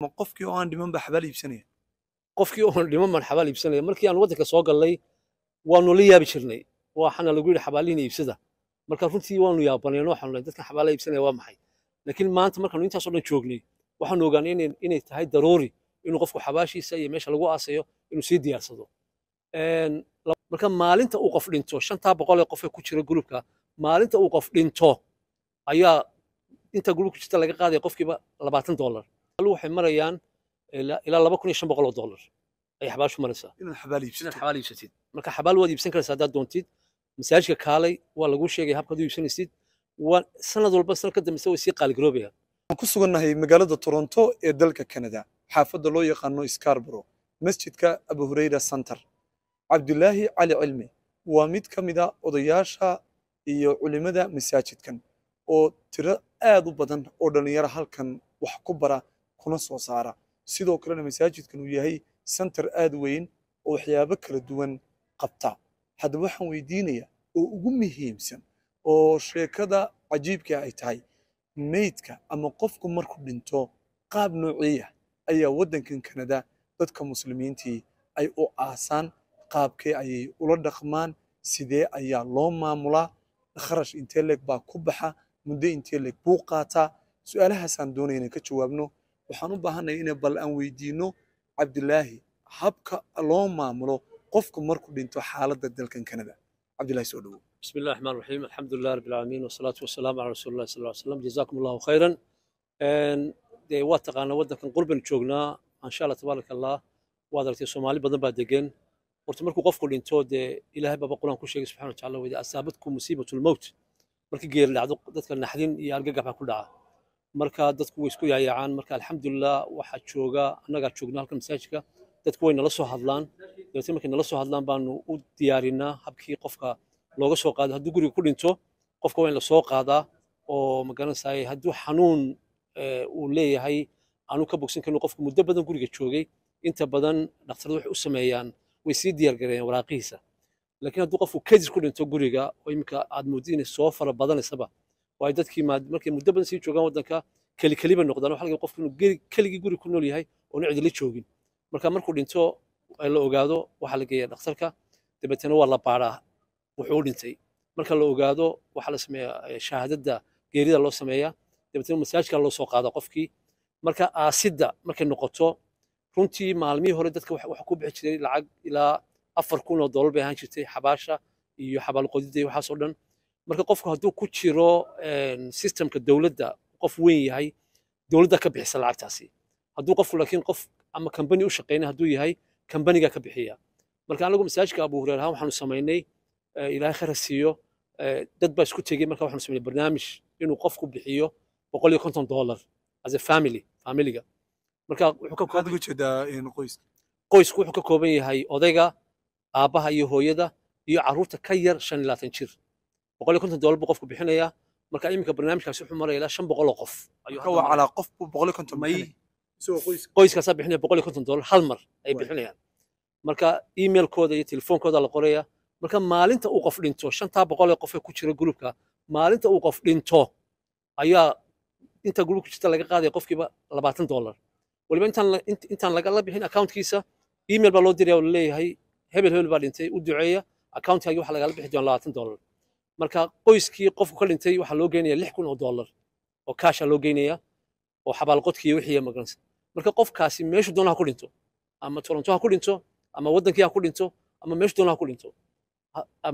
ma qofkii oo aan dhiman baa xabaal iibsanaya qofkii oon dhiman baan xabaal iibsanaya markii aan waddanka soo galnay waanu la yaabi jirnay waxaana lagu yidhi xabaalihiina iibsada marka runtii waanu yaabaneen waxaanu dhahay dadkan xabaalaha iibsanaya waa maxay laakiin maanta markaanu intaasoo dhan joognay waxaanu ogaanay inay tahay daruuri inuu qofku xabaashiisa iyo meesha lagu aasayo inuu sii diyaarsado marka maalinta uu qof dhinto shantaa boqol ee qofee ku jira gurubka maalinta uu qof dhinto ayaa inta gurubka jirta laga qaadaya qofkiiba labaatan dollar waxay marayaan eh, ilaa laba kun iyo shan boqol oo dollar ayay xabaashu maraysaa inaad xabaal iibsatid xabaal iibsatid marka xabaal waad iibsan karaysaa haddaad doontid masaajidka kaalay waa lagu sheegay habkaad u iibsanaysid waa sanad walba sanad ka dambeysa way sii qaaligaroobayaan waxaan ku sugannahay magaalada toronto ee dalka canada xaafadda loo yaqaano scarborough masjidka abu hureyra center cabdulaahi cali cilmi waa mid ka mid a ah odayaasha iyo culimmada masaajidkan oo tiro aad u badan oo dhallinyaro halkan wax ku bara kuna soo saara sidoo kalena masaajidkan uu yahay center aad weyn oo waxyaabo kala duwan qabta haddaba waxaan weydiinayaa oo ugu muhiimsan oo sheekada cajiibka ay tahay meydka ama qofku markuu dhinto qaab noociya ah ayaa waddankan kanada dadka muslimiintii ay u aasaan qaabkee ayay ula dhaqmaan sidee ayaa loo maamulaa kharash intee baa ku baxa muddo intee buu qaataa su-aalahaasaan doonay inaan ka jawaabno waxaan u baahanay inay bal aan weydiino cabdilaahi habka loo maamulo qofka markuu dhinto xaaladda dalkan kanada cabdilaahi soo dhowow بسم الله الرحمن الرحيم الحمد لله رب العالمين والصلاة والسلام على رسول الله صلى الله عليه وسلم جزاكم الله خيرا dee waa taqaanaa waddankan qurban joognaa insha allah tabaaraka allah waad aragtay soomaali badan baa degan horta markuu qofku dhinto dee ilaahay baaba qur-aan ku sheegay subxana wa tacala weydi asaabatku musiibatulmowt markii geeri dhacdo dadka naxdin iyo argagax baa ku dhaca marka dadku way isku yaayacaan marka alxamdulilah waxaa jooga annagaa joogna halkan masaajidka dadku way nala soo hadlaan dabeetna markay nala soo hadlaan baanu u diyaarinaa habkii qofka looga soo qaado hadduu guriga ku dhinto qofka waa lasoo qaadaa oo magaranaysaay hadduu xanuun eh, uu leeyahay aanu ka bogsan karin qofku muddo badan guriga joogay inta badan dhakhtaradu waxay u sameeyaan way sii diyaargareeyaan waraaqihiisa laakiin hadduu qofku kadir ku dhinto guriga oo iminka aad muudinaysa soo fara badanaysaba waay dadkii markay muddo badan sii joogaan waddanka kelikeliba noqdaan oo halkii qofku inuu keligii guri ku nool yahay oona cidla joogin marka markuu dhinto la ogaado waxaa la geeyaa dhakhtarka dabeetana waa la baadhaa wuxuu dhintay marka la ogaado waxaa la sameeyaa shahaadada geerida loo sameeyaa dabeetana masaajka loo soo qaada qofkii marka aasidda markay noqoto runtii maalmihii hore dadka waxa ku bixi jiray lacag ilaa afar kun oo doolar bay ahaan jirtay xabaasha iyo xabaalqodida iyo waxaasoo dhan marka qofku hadduu ku jiro systemka dowladda qof weyn yahay dowladda ka bixisa lacagtaasi hadduu qofku laakiin qof ama kambani u shaqayna hadduu yahay kambanigaa ka bixiya marka anagu masaajidka abu hureyre ahaan waxaanu samaynay ilaahay khayra siiyo dad baa isku tegey marka waxaanu samaynay barnaamij inuu qofku bixiyo boqol iyo konton dollar as a family familiga marka wuxuu ka kooban jeedaa in qoysku wuxuu ka kooban yahay odayga aabaha iyo hooyada iyo caruurta ka yar shan iyo labaatan jir boqol iyo konton dollar buu qofku bixinayaa marka iminka barnaamijkaasi wuxuu maraya ilaa shan boqol oo qof ayuucalaa qof boqol iyo konton may qoyskaasaa bixinaya boqol iyo konton dollar hal mar ay bixinayaan marka emailkooda iyo telefoonkooda la qoraya marka maalinta uu qof dhinto shantaa boqol ee qofee ku jira gruubka maalinta uu qof dhinto ayaa inta gruub jirta laga qaadaya qofkiiba labaatan dollar waliba intaan lagala bixin accountkiisa email baa loo diraya leeyahay hebel hebel baa dhintay u duceeya accountkaaga waxa lagala bixi doona labaatan dollar marka qoyskii qofku ka dhintay waxaa loo geynaya lix kun oo dollar oo kaasha loo geynaya oo xabaalqodkii wixii magaranaysa marka qofkaasi meeshu doona ha ku dhinto ama toronto ha ku dhinto ama wadankii ha ku dhinto ama meeshu doona ha ku dhinto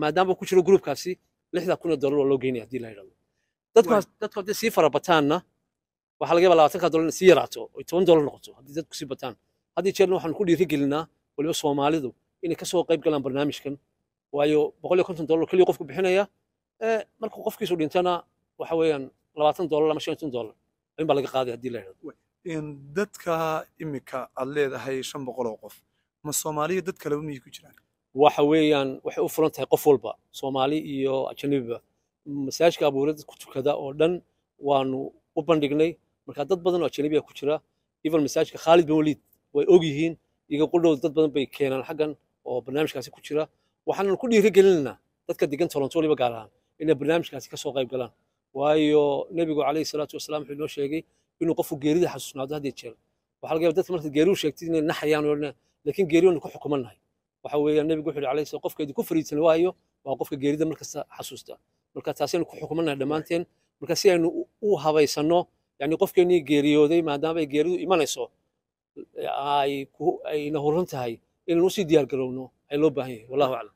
maadaama ku jiro gruubkaasi lixda kun oo dollar oo loo geynaya haddii la yidhahdo dadku dadku haddii sii fara bataanna waxaa laga yaba labaatanka dollar inay sii yaraato oo toban dollar noqoto haddii dadku sii bataan haddii jeerna waxaan ku dhiirigelinaa waliba soomaalidu inay soo qayb galaan barnaamijkan waayo boqol iyo konton dollar keliya qofku bixinaya Eh, markuu qofkiisu dhintana waxa weeyaan labaatan dollar ama shantan dollar in baa laga qaaday haddii la yidhahdo dadka iminka aad leedahay shan boqol oo qof ma soomaaliya dad kaleba miyay ku jiraan waxa weeyaan waxay u furan tahay qof walba soomaali iyo ajanibiba masaajka abuurada ku tukada oo dhan waanu u bandhignay marka dad badan oo ajanabiya ku jira even masaajka khaalid bin waliid way og yihiin iyaga qudhow dad badan bay keenaan xaggan oo barnaamijkaasi ku jira waxaanan ku dhiirigelinaynaa dadka degan toronto waliba gaar ahaan inay barnaamijkaasi kasoo soo qayb galaan waayo nebigu calayhi salaatu wasalaam wuxuu inoo sheegay inuu qofku geerida xasuusnaado hadii jeer waxaa laga yaabaa dadka marka geeri u sheegtid inay naxayaan oo laakiin geeri ku xukumannahay waxa weeyaan nebigu wuxuu calayhi qofka idinku fariidsan waayo waa qofka geerida markasta xasuusta marka taasi ku xukumannahay dhammaanteen marka si aynu u habaysanno yani qofkeennii geeriyooday maadaama ay geeridu imanayso ay ayna horan tahay inaan usii diyaar ay loo baahan yahay wallahu aclam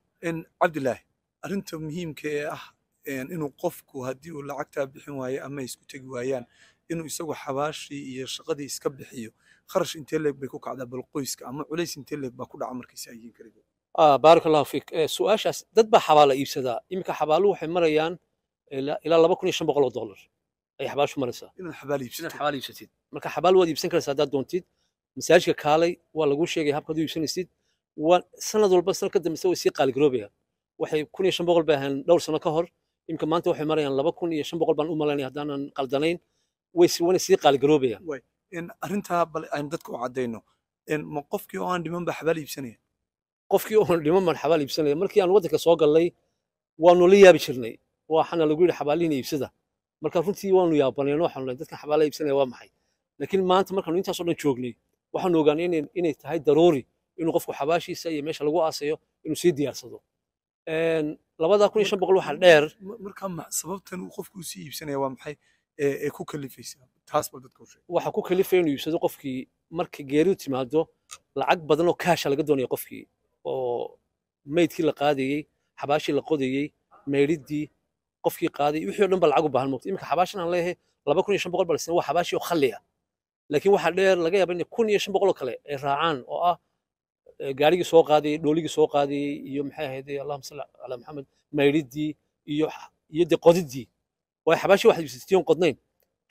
cabdilaahi arrinta muhiimka ee ah inuu qofku haddii uu lacagtaa bixin waayo ama isku tegi waayaan inuu isagu xabaashii iyo shaqadii iska bixiyo kharash intee leeg bay ku kacdaa bal qoyska ama culays intee leeg baa ku dhaca markiisa ayiin kariga ah, fiik eh, su-aashaas dad baa xabaala iibsadaa iminka xabaaluhu waxay marayaan eh, ilaa laba kun iyo shan boqol oo dollar ayay xabaashu maraysaa inaad xabaal iibsatid marka xabaal waad iibsan karaysaa haddaad doontid masaajidka kaalay waa lagu sheegay habkaad u iibsanaysid sanad walba sanad ka dambeysa way sii qaaligaroobayaan waxay kun iyo shan boqol bay ahayn dhowr sano ka hor iminka maanta waxay marayaan laba kun iyo shan boqol baan u malaynaya haddaanan qaldanayn way sii qaaligaroobayaan arrintaa bal aynu dadka u caddayno ma qofkii oo aan dhiman baa xabaal iibsanaya qofkii oo dhiman baan xabaal iibsanaya markii aan waddanka soo gallay waanu la yaabi jirnay waxaana lagu yidhi xabaalihina iibsada marka runtii waanu yaabaneen waxaanu nahay dadkan xabaala iibsanaya waa maxay laakiin maanta markaanu intaasoo dhan joognay waxaanu ogaanay inay tahay daruuri inuu qofku xabaashiisa iyo meesha lagu aasayo inuu sii diyaarsado labada kun iyo shan boqol waxa dheer marka sababtan qofku sii iibsanaya waa maxay ee ku kalifaysaa taas dadka u waxa ku kalifaya inuu iibsado qofkii marka geeridu timaado lacag badan oo kaasha laga doonaya qofkii oo maydkii la qaadayey xabaashii la qodayey meydhiddii qofkii qaaday wixii o dhan ba lacag u baahan moogta iminka xabaashan aan leeyahay laba kun iyo shan boqol baa la waa xabaashi oo khalli ah laakiin waxa dheer laga yaaba in kun iyo shan boqol oo kale ay raacaan oo ah gaarigii soo qaadayay dhooligii soo qaadayay iyo maxay ahayd allahuma salli calaa maxamed maydhidii iyo iyo de qodidii way xabaashii wax ibsatiyoon qodnayn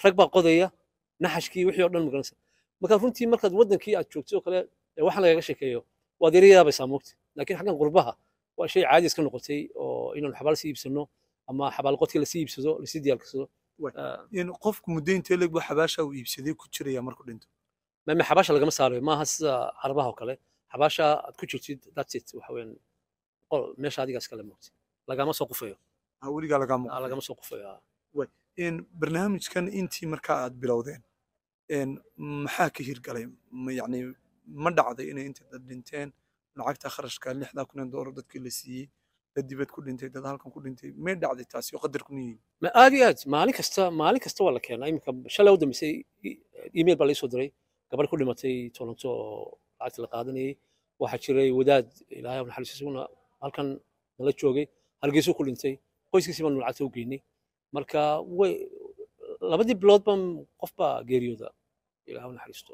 rag baa qodaya naxashkii wixii o dhan magaranaysa marka runtii markaad wadankii aad joogtay oo kale waxaan lagaga sheekeeyo waad yarayaabaysaa moogta laakiin xaggan qurbaha waa shay caadi iska noqotay oo inaan xabaal si iibsano ama xabaal qodkii lasii iibsado lasii diyaarkarsado qofku muddo intee leg buu xabaasha uu iibsaday ku jiraya markuu dhinto xabaasha lagama saarayo maaha sida carabaha oo kale xabaasha aad ku jirtid datsit waxaweyaan meesha adigaas kale moogtid lagama soo qufeeyo weligaa lagama soo qufeeyo barnaamijkan intii markaa aad bilowdeen maxaa ka hirgalay yani ma dhacday inay inta dad dhinteen lacagta kharashka lixdaa kun ee doolar dadkii la siiyey dad dibad ku dhintay dad halkan ku dhintay may dhacday taasi oo qadar kuma aad iyo aad maalin kasta maalin kasta waa la keenaa iminka shalay u dambeysay email baa laii diray gabarh ku dhimatay toronto oo lacagta la qaadanayay waxaa jiray wadaad ilaahay ha naxariisisuna halkan nala joogay hargeysuu ku dhintay qoyskiisii baanu lacagta u geynay marka way labadii bilood baan qof baa geeriyooda ilaah naxariisto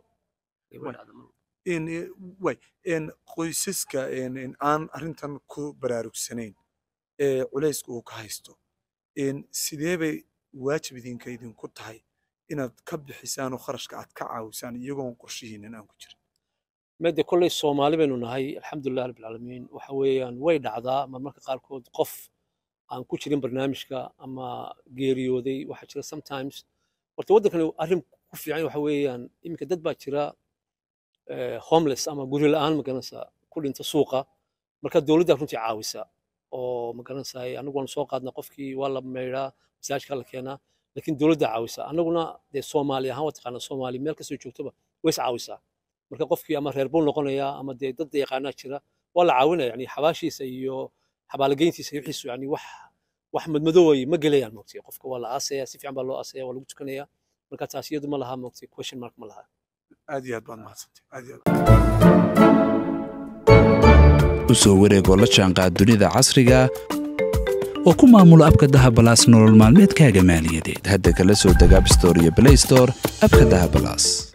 qoysaska aan arrintan ku baraarugsanayn ee culayska uu ka haysto sidee bay waajib idinka idinku tahay inaad ka bixisaan oo kharashka aad ka caawisaan iyagoon qorshihiinan aan ku jirin mede kolley soomaali baynu nahay alxamdulilah rabbilcaalamiin waxa weeyaan way dhacdaa marmarka qaarkood qof aan ku jirin barnaamijka ama geeriyooday waxaa jira sometimes horta waddankani arrin ku fiican waxa weeyaan iminka dad baa jira eh, homeless ama guri la'aan magaranaysa ku dhinta suuqa marka dowladda runtii caawisa oo magaranaysaay anagu waanu soo qaadnaa qofkii waa la maydhaa masaajkaa la keenaa laakiin dowladda caawisa annaguna dee soomaali ahaan waa taqaanaa soomaali meel kasoo joogtaba ways caawisaa marka qofkii ama reer buu noqonaya ama dee dad yaqaanaa jira waa la caawinaya yani xabaashiisa iyo xabaalageyntiisa iyo wixiisu yani wax wax madmadoway ma gelayaan moogtay qofka waa la aasaya si fiican baa loo aasaya waa lagu tukanaya marka taas iyadu ma laha moogtay question mark ma laha aad iyo aad baad mahadsantay aad iyo aad usoo wareegoo la jaanqaad dunida casriga ah oo ku maamulo abka dahabalaas nolol maalmeedkaaga maaliyadeed hadda kala soo deg abstore iyo blaystore abka dahabalaas